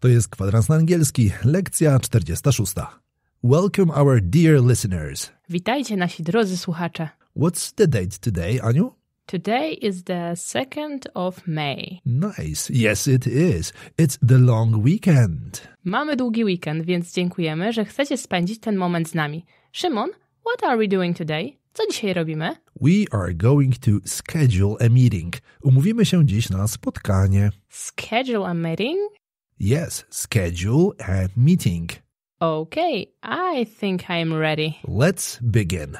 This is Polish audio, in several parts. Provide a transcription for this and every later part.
To jest kwadrans na angielski, lekcja 46. Welcome our dear listeners. Witajcie nasi drodzy słuchacze. What's the date today, Aniu? Today is the 2nd of May. Nice. Yes, it is. It's the long weekend. Mamy długi weekend, więc dziękujemy, że chcecie spędzić ten moment z nami. Szymon, what are we doing today? Co dzisiaj robimy? We are going to schedule a meeting. Umówimy się dziś na spotkanie. Schedule a meeting? Yes, schedule a meeting. Okay, I think I'm ready. Let's begin.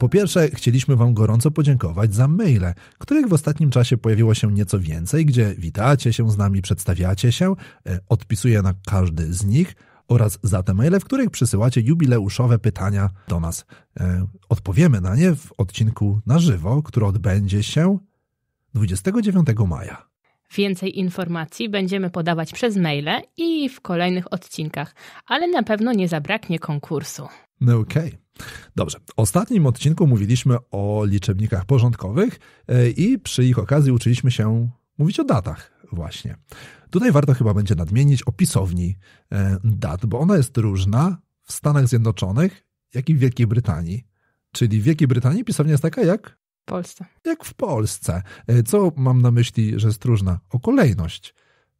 Po pierwsze, chcieliśmy Wam gorąco podziękować za maile, których w ostatnim czasie pojawiło się nieco więcej, gdzie witacie się z nami, przedstawiacie się, e, odpisuję na każdy z nich, oraz za te maile, w których przysyłacie jubileuszowe pytania do nas. E, odpowiemy na nie w odcinku na żywo, który odbędzie się 29 maja. Więcej informacji będziemy podawać przez maile i w kolejnych odcinkach, ale na pewno nie zabraknie konkursu. No okej. Okay. Dobrze. W ostatnim odcinku mówiliśmy o liczebnikach porządkowych e, i przy ich okazji uczyliśmy się mówić o datach. Właśnie. Tutaj warto chyba będzie nadmienić o pisowni e, dat, bo ona jest różna w Stanach Zjednoczonych, jak i w Wielkiej Brytanii. Czyli w Wielkiej Brytanii pisownia jest taka jak Polsce. Jak w Polsce. E, co mam na myśli, że jest różna? O kolejność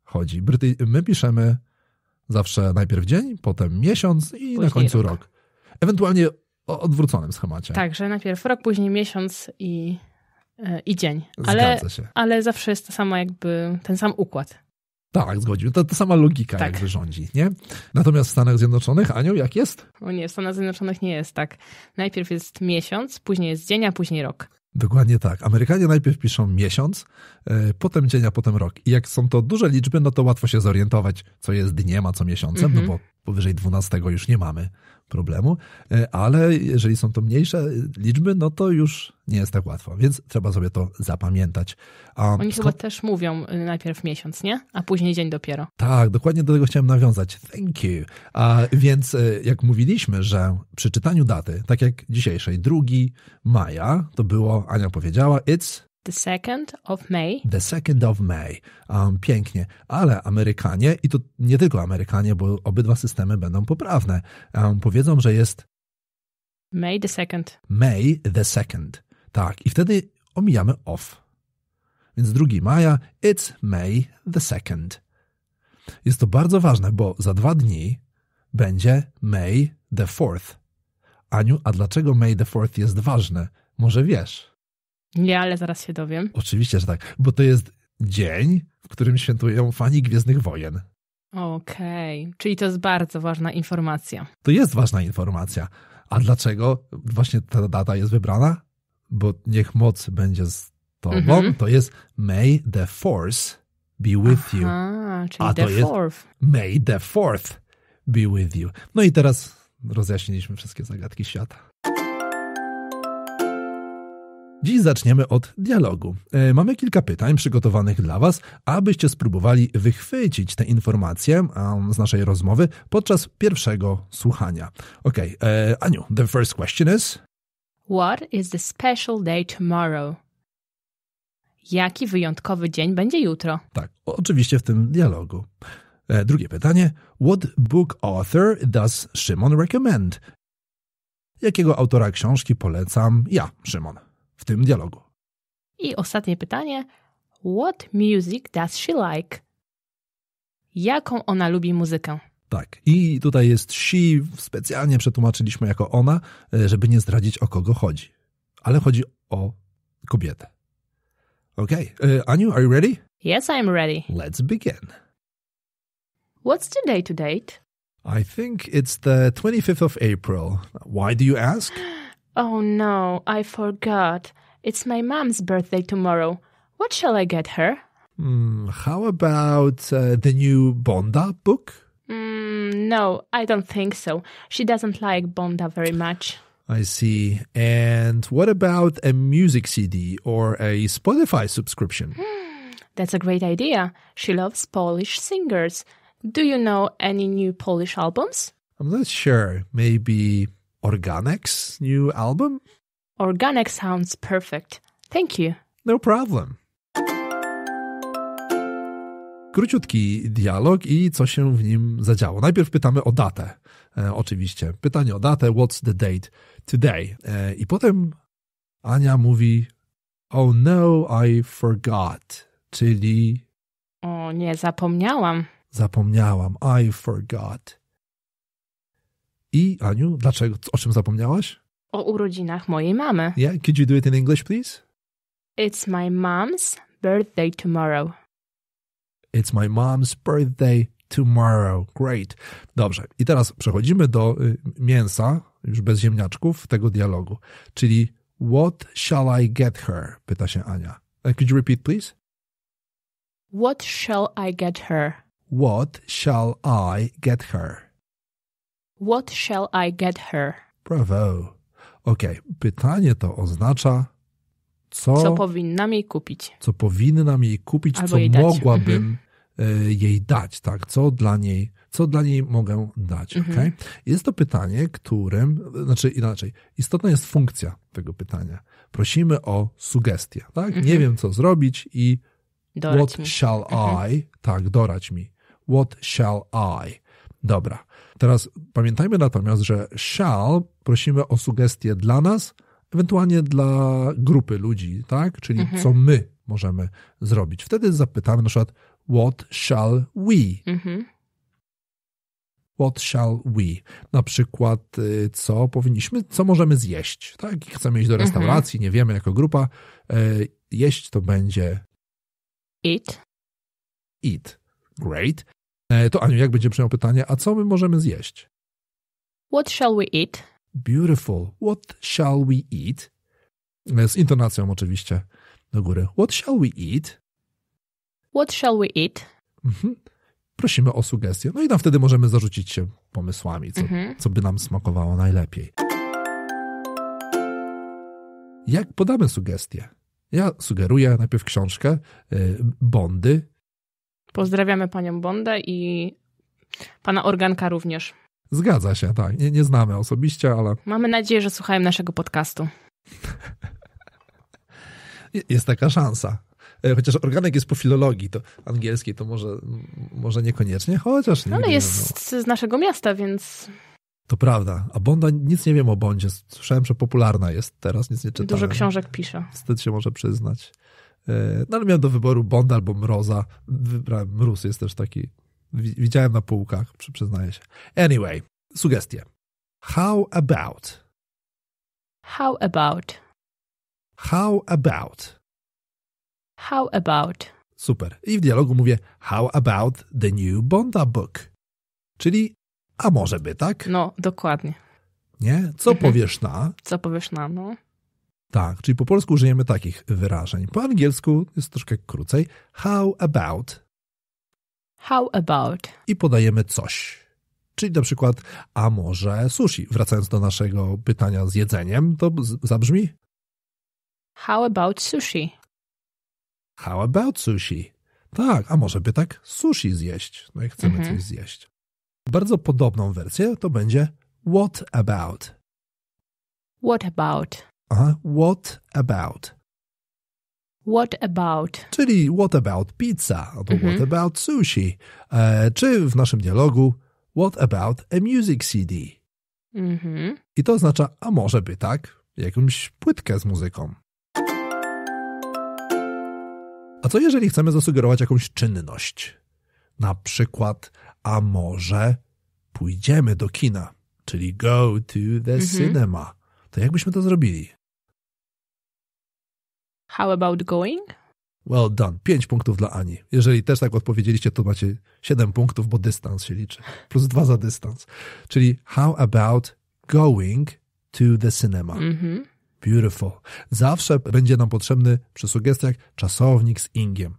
chodzi. Bryty... My piszemy zawsze najpierw dzień, potem miesiąc i później na końcu rok. rok. Ewentualnie o odwróconym schemacie. Tak, że najpierw rok, później miesiąc i E, i dzień. Ale, ale zawsze jest ta sama jakby, ten sam układ. Tak, zgodził. To, ta sama logika tak. jakby rządzi, nie? Natomiast w Stanach Zjednoczonych, anioł jak jest? O nie, w Stanach Zjednoczonych nie jest tak. Najpierw jest miesiąc, później jest dzień, a później rok. Dokładnie tak. Amerykanie najpierw piszą miesiąc, yy, potem dzień, a potem rok. I jak są to duże liczby, no to łatwo się zorientować, co jest dniem, a co miesiącem, mm -hmm. no mhm. bo powyżej 12 już nie mamy problemu, e, ale jeżeli są to mniejsze liczby, no to już nie jest tak łatwo, więc trzeba sobie to zapamiętać. A Oni skąd... chyba też mówią y, najpierw miesiąc, nie? A później dzień dopiero. Tak, dokładnie do tego chciałem nawiązać. Thank you. A więc e, jak mówiliśmy, że przy czytaniu daty, tak jak dzisiejszej, 2 maja, to było, Ania powiedziała, it's The second of May. The second of May. Um, pięknie. Ale Amerykanie, i to nie tylko Amerykanie, bo obydwa systemy będą poprawne, um, powiedzą, że jest. May the second. May the second. Tak. I wtedy omijamy off. Więc 2 maja, it's May the second. Jest to bardzo ważne, bo za dwa dni będzie May the fourth. Aniu, a dlaczego May the fourth jest ważne? Może wiesz? Nie, ale zaraz się dowiem. Oczywiście, że tak, bo to jest dzień, w którym świętują fani Gwiezdnych Wojen. Okej, okay. czyli to jest bardzo ważna informacja. To jest ważna informacja. A dlaczego właśnie ta data jest wybrana? Bo niech moc będzie z tobą, mm -hmm. to jest May the Force be with Aha, you. Czyli A the to fourth. Jest May the Fourth be with you. No i teraz rozjaśniliśmy wszystkie zagadki świata. Dziś zaczniemy od dialogu. E, mamy kilka pytań przygotowanych dla Was, abyście spróbowali wychwycić te informacje z naszej rozmowy podczas pierwszego słuchania. Ok, e, Aniu, the first question is: What is the special day tomorrow? Jaki wyjątkowy dzień będzie jutro? Tak, oczywiście w tym dialogu. E, drugie pytanie: What book author does Szymon recommend? Jakiego autora książki polecam ja, Szymon? w tym dialogu. I ostatnie pytanie. What music does she like? Jaką ona lubi muzykę? Tak, i tutaj jest she, specjalnie przetłumaczyliśmy jako ona, e, żeby nie zdradzić o kogo chodzi. Ale chodzi o kobietę. Okay, uh, e, Aniu, are you ready? Yes, I'm ready. Let's begin. What's the day to date? I think it's the 25th of April. Why do you ask? Oh no, I forgot. It's my mom's birthday tomorrow. What shall I get her? Mm, how about uh, the new Bonda book? Mm, no, I don't think so. She doesn't like Bonda very much. I see. And what about a music CD or a Spotify subscription? Hmm, that's a great idea. She loves Polish singers. Do you know any new Polish albums? I'm not sure. Maybe Organic's new album? Organic sounds perfect. Thank you. No problem. Króciutki dialog i co się w nim zadziało. Najpierw pytamy o datę. E, oczywiście. Pytanie o datę. What's the date today? E, I potem Ania mówi: Oh no, I forgot. Czyli. O nie, zapomniałam. Zapomniałam. I forgot. I Aniu, dlaczego? O czym zapomniałaś? O urodzinach mojej mamy. Yeah, could you do it in English, please? It's my mom's birthday tomorrow. It's my mom's birthday tomorrow. Great. Dobrze. I teraz przechodzimy do y, mięsa, już bez ziemniaczków, tego dialogu. Czyli What shall I get her? Pyta się Ania. E, could you repeat, please? What shall I get her? What shall I get her? What shall I get her? Bravo. Ok, pytanie to oznacza co, co powinnam jej kupić. Co powinnam jej kupić, Albo co jej mogłabym mhm. e, jej dać, tak? Co dla niej, co dla niej mogę dać, mhm. Okay? Jest to pytanie, którym, znaczy inaczej, istotna jest funkcja tego pytania. Prosimy o sugestię, tak? Mhm. Nie wiem, co zrobić i dorać what mi. shall mhm. I, tak, dorać mi. What shall I? Dobra. Teraz pamiętajmy natomiast, że shall prosimy o sugestie dla nas, ewentualnie dla grupy ludzi, tak? Czyli mhm. co my możemy zrobić. Wtedy zapytamy na przykład what shall we? Mhm. What shall we? Na przykład, y, co powinniśmy, co możemy zjeść, tak? Chcemy iść do mhm. restauracji, mhm. nie wiemy jako grupa. E, jeść to będzie. Eat. Eat. Great. E, to Aniu, jak będzie przyjął pytanie, a co my możemy zjeść? What shall we eat? Beautiful. What shall we eat? E, z intonacją oczywiście do góry. What shall we eat? What shall we eat? Mhm. Prosimy o sugestie. No i tam wtedy możemy zarzucić się pomysłami, co, mhm. co by nam smakowało najlepiej. Jak podamy sugestie? Ja sugeruję najpierw książkę y, Bondy Pozdrawiamy panią Bondę i pana Organka również. Zgadza się, tak. Nie, nie znamy osobiście, ale. Mamy nadzieję, że słuchają naszego podcastu. jest taka szansa. E, chociaż organek jest po filologii to angielskiej, to może, może niekoniecznie, chociaż nie. Ale jest no. z naszego miasta, więc. To prawda. A Bonda, nic nie wiem o Bondzie. Słyszałem, że popularna jest teraz, nic nie czytałem. Dużo książek pisze. Wstyd się może przyznać. E, no ale miałem do wyboru Bond albo Mroza. Wybrałem Mróz, jest też taki. Widziałem na półkach, przyznaję się. Anyway, sugestie. How about? How about? How about? How about? Super. I w dialogu mówię How about the new Bonda book? Czyli a może by tak? No, dokładnie. Nie? Co mhm. powiesz na? Co powiesz na, no. Tak, czyli po polsku użyjemy takich wyrażeń. Po angielsku jest troszkę krócej. How about? How about? I podajemy coś. Czyli na przykład, a może sushi? Wracając do naszego pytania z jedzeniem, to zabrzmi? How about sushi? How about sushi? Tak, a może by tak sushi zjeść? No i chcemy mhm. coś zjeść. Bardzo podobną wersję to będzie What about? What about? Aha. What about? What about? Czyli what about pizza? Albo mhm. what about sushi? E, czy w naszym dialogu what about a music CD? Mhm. I to oznacza, a może by tak, jakąś płytkę z muzyką. A co jeżeli chcemy zasugerować jakąś czynność? Na przykład, a może pójdziemy do kina, czyli go to the mhm. cinema. To jakbyśmy to zrobili? How about going? Well done. pięć punktów dla Ani. Jeżeli też tak odpowiedzieliście, to macie siedem punktów, bo dystans się liczy. Plus dwa za dystans. Czyli how about going to the cinema? Mm-hmm. Beautiful. Zawsze będzie nam potrzebny przy sugestiach czasownik z ingiem,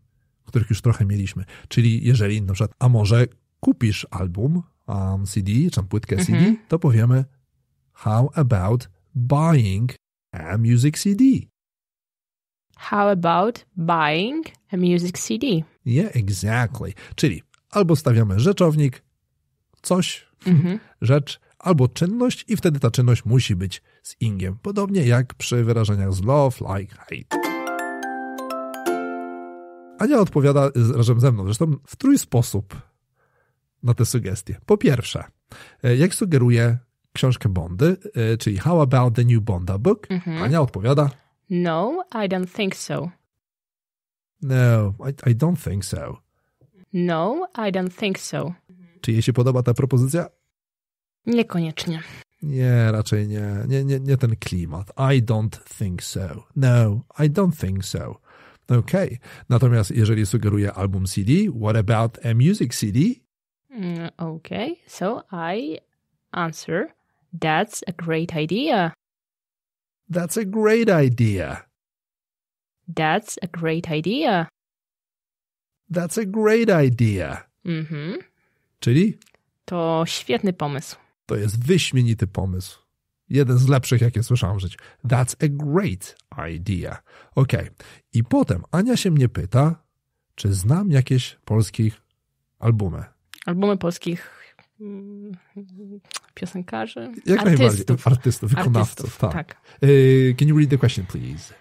których już trochę mieliśmy. Czyli jeżeli na przykład, a może kupisz album, um, CD, czy płytkę mm-hmm. CD, to powiemy how about buying a music CD? How about buying a music CD? Yeah, exactly. Czyli albo stawiamy rzeczownik, coś, mhm. rzecz, albo czynność i wtedy ta czynność musi być z ingiem. Podobnie jak przy wyrażeniach z love, like, hate. Ania odpowiada razem ze mną, zresztą w trój sposób na te sugestie. Po pierwsze, e, jak sugeruje książkę Bondy, e, czyli How About the New Bonda Book, mhm. Ania odpowiada no, I don't think so. No, I, I don't think so. No, I don't think so. Czy jej się podoba ta propozycja? Niekoniecznie. Nie, raczej nie. Nie, nie, nie ten klimat. I don't think so. No, I don't think so. Ok. Okay. Natomiast jeżeli sugeruje album CD, what about a music CD? Mm, ok, okay, so I answer, that's a great idea. That's a great idea. That's a great idea. That's a great idea. Mhm. Czyli? To świetny pomysł. To jest wyśmienity pomysł. Jeden z lepszych, jakie słyszałam w życiu. That's a great idea. Ok. I potem Ania się mnie pyta, czy znam jakieś polskich albumy. Albumy polskich Mm, piosenkarzy, Jak artystów. najbardziej, artystów, wykonawców. Artystów, tak. tak. E, can you read the question, please?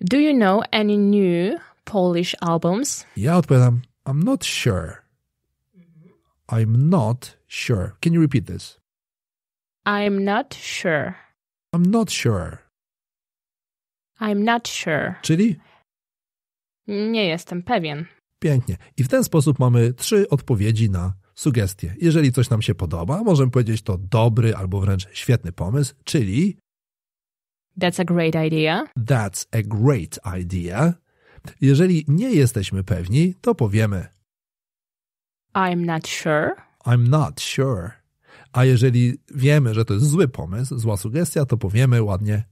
Do you know any new Polish albums? Ja odpowiadam, I'm not sure. I'm not sure. Can you repeat this? I'm not sure. I'm not sure. I'm not sure. Czyli? Nie jestem pewien. Pięknie. I w ten sposób mamy trzy odpowiedzi na sugestie. Jeżeli coś nam się podoba, możemy powiedzieć to dobry albo wręcz świetny pomysł, czyli That's a great idea. That's a great idea. Jeżeli nie jesteśmy pewni, to powiemy I'm not sure. I'm not sure. A jeżeli wiemy, że to jest zły pomysł, zła sugestia, to powiemy ładnie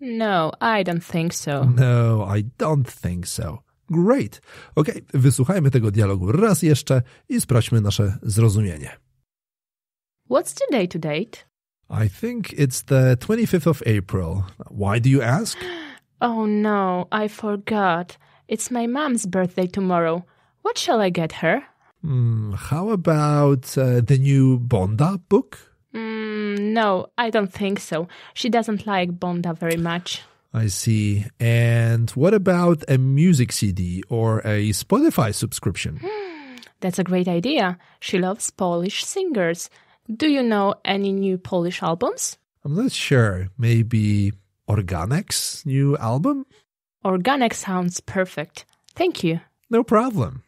No, I don't think so. No, I don't think so. Great. Ok, wysłuchajmy tego dialogu raz jeszcze i sprawdźmy nasze zrozumienie. What's the day to date? I think it's the 25th of April. Why do you ask? Oh no, I forgot. It's my mom's birthday tomorrow. What shall I get her? Mm, how about uh, the new Bonda book? Mm, no, I don't think so. She doesn't like Bonda very much. I see. And what about a music CD or a Spotify subscription? That's a great idea. She loves Polish singers. Do you know any new Polish albums? I'm not sure. Maybe Organic's new album? Organic sounds perfect. Thank you. No problem.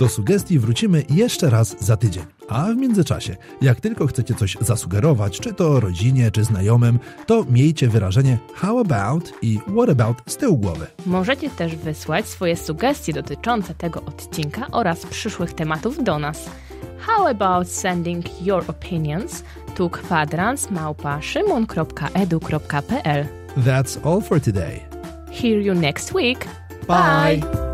Do sugestii wrócimy jeszcze raz za tydzień. A w międzyczasie, jak tylko chcecie coś zasugerować, czy to rodzinie, czy znajomym, to miejcie wyrażenie how about i what about z tyłu głowy. Możecie też wysłać swoje sugestie dotyczące tego odcinka oraz przyszłych tematów do nas. How about sending your opinions to kwadransmałpa.szymon.edu.pl That's all for today. Hear you next week. Bye. Bye.